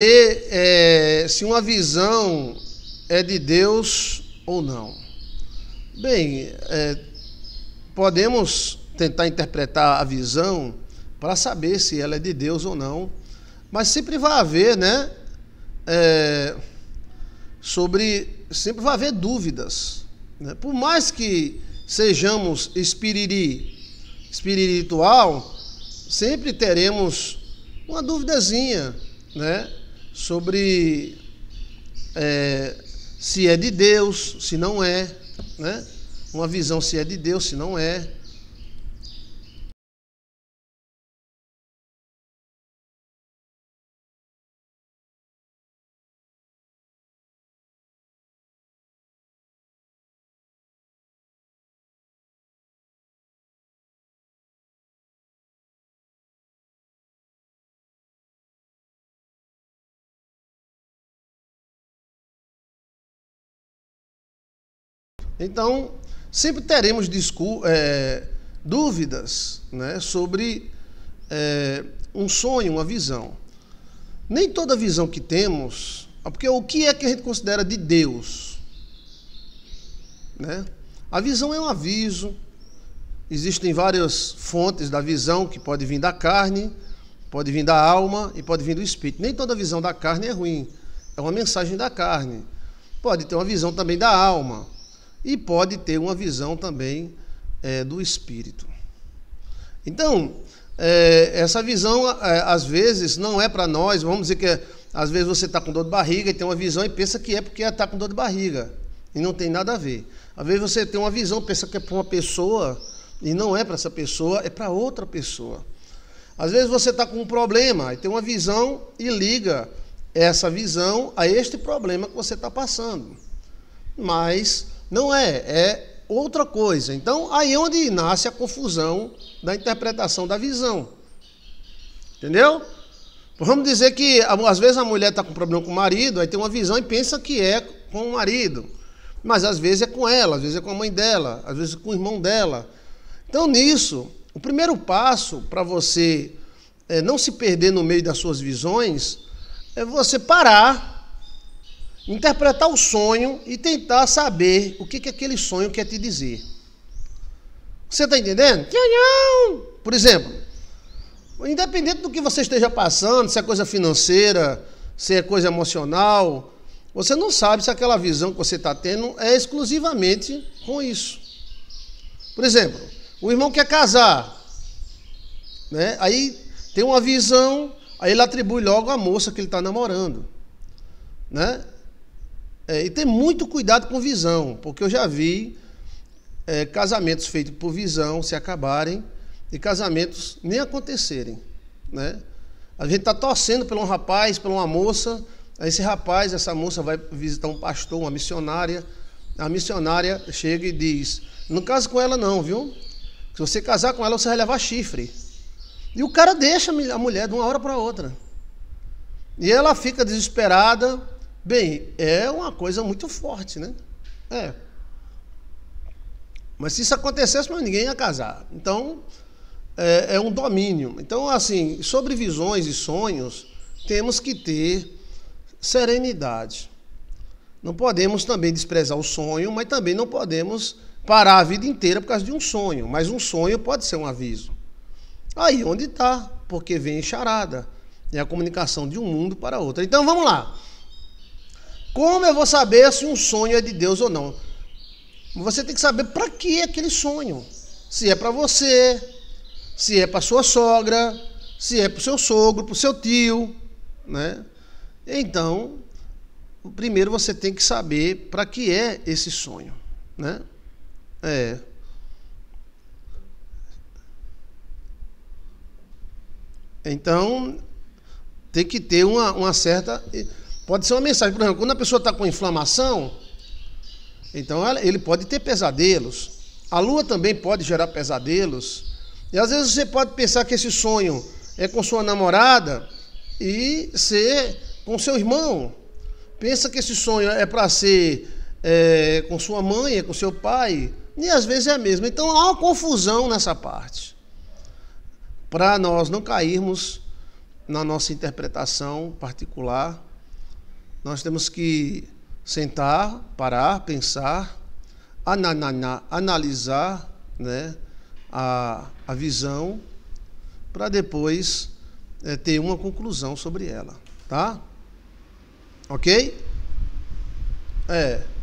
é, se uma visão é de Deus ou não. Bem, é, podemos tentar interpretar a visão para saber se ela é de Deus ou não, mas sempre vai haver, né? É, sobre. Sempre vai haver dúvidas. Né? Por mais que sejamos espiriri, espiritual, sempre teremos uma duvidazinha, né? sobre é, se é de Deus, se não é, né? Uma visão se é de Deus, se não é. Então, sempre teremos é, dúvidas né, sobre é, um sonho, uma visão. Nem toda visão que temos, ah, porque o que é que a gente considera de Deus? Né? A visão é um aviso. Existem várias fontes da visão que pode vir da carne, pode vir da alma e pode vir do espírito. Nem toda visão da carne é ruim. É uma mensagem da carne. Pode ter uma visão também da alma e pode ter uma visão também é, do espírito. Então, é, essa visão, é, às vezes, não é para nós, vamos dizer que às vezes você está com dor de barriga e tem uma visão e pensa que é porque está com dor de barriga, e não tem nada a ver. Às vezes você tem uma visão, pensa que é para uma pessoa, e não é para essa pessoa, é para outra pessoa. Às vezes você está com um problema e tem uma visão e liga essa visão a este problema que você está passando. Mas não é, é outra coisa. Então, aí é onde nasce a confusão da interpretação da visão. Entendeu? Então, vamos dizer que às vezes a mulher está com problema com o marido, aí tem uma visão e pensa que é com o marido. Mas às vezes é com ela, às vezes é com a mãe dela, às vezes é com o irmão dela. Então, nisso, o primeiro passo para você é, não se perder no meio das suas visões é você parar interpretar o sonho e tentar saber o que, que aquele sonho quer te dizer. Você está entendendo? Por exemplo, independente do que você esteja passando, se é coisa financeira, se é coisa emocional, você não sabe se aquela visão que você está tendo é exclusivamente com isso. Por exemplo, o irmão quer casar, né? aí tem uma visão, aí ele atribui logo à moça que ele está namorando. Né? É, e ter muito cuidado com visão, porque eu já vi é, casamentos feitos por visão se acabarem e casamentos nem acontecerem. Né? A gente está torcendo por um rapaz, por uma moça, esse rapaz, essa moça vai visitar um pastor, uma missionária. A missionária chega e diz: Não case com ela, não, viu? Se você casar com ela, você vai levar chifre. E o cara deixa a mulher de uma hora para outra. E ela fica desesperada, Bem, é uma coisa muito forte, né? É. Mas se isso acontecesse, mas ninguém ia casar. Então, é, é um domínio. Então, assim, sobre visões e sonhos, temos que ter serenidade. Não podemos também desprezar o sonho, mas também não podemos parar a vida inteira por causa de um sonho. Mas um sonho pode ser um aviso. Aí onde está, porque vem charada. É a comunicação de um mundo para outro. Então vamos lá. Como eu vou saber se um sonho é de Deus ou não? Você tem que saber para que aquele sonho. Se é para você, se é para sua sogra, se é para o seu sogro, para o seu tio, né? Então, primeiro você tem que saber para que é esse sonho, né? É. Então, tem que ter uma, uma certa Pode ser uma mensagem, por exemplo, quando a pessoa está com inflamação, então ela, ele pode ter pesadelos. A lua também pode gerar pesadelos. E às vezes você pode pensar que esse sonho é com sua namorada e ser com seu irmão. Pensa que esse sonho é para ser é, com sua mãe, é com seu pai. E às vezes é mesmo. Então há uma confusão nessa parte. Para nós não cairmos na nossa interpretação particular nós temos que sentar, parar, pensar, analisar né, a, a visão para depois é, ter uma conclusão sobre ela, tá? Ok? É.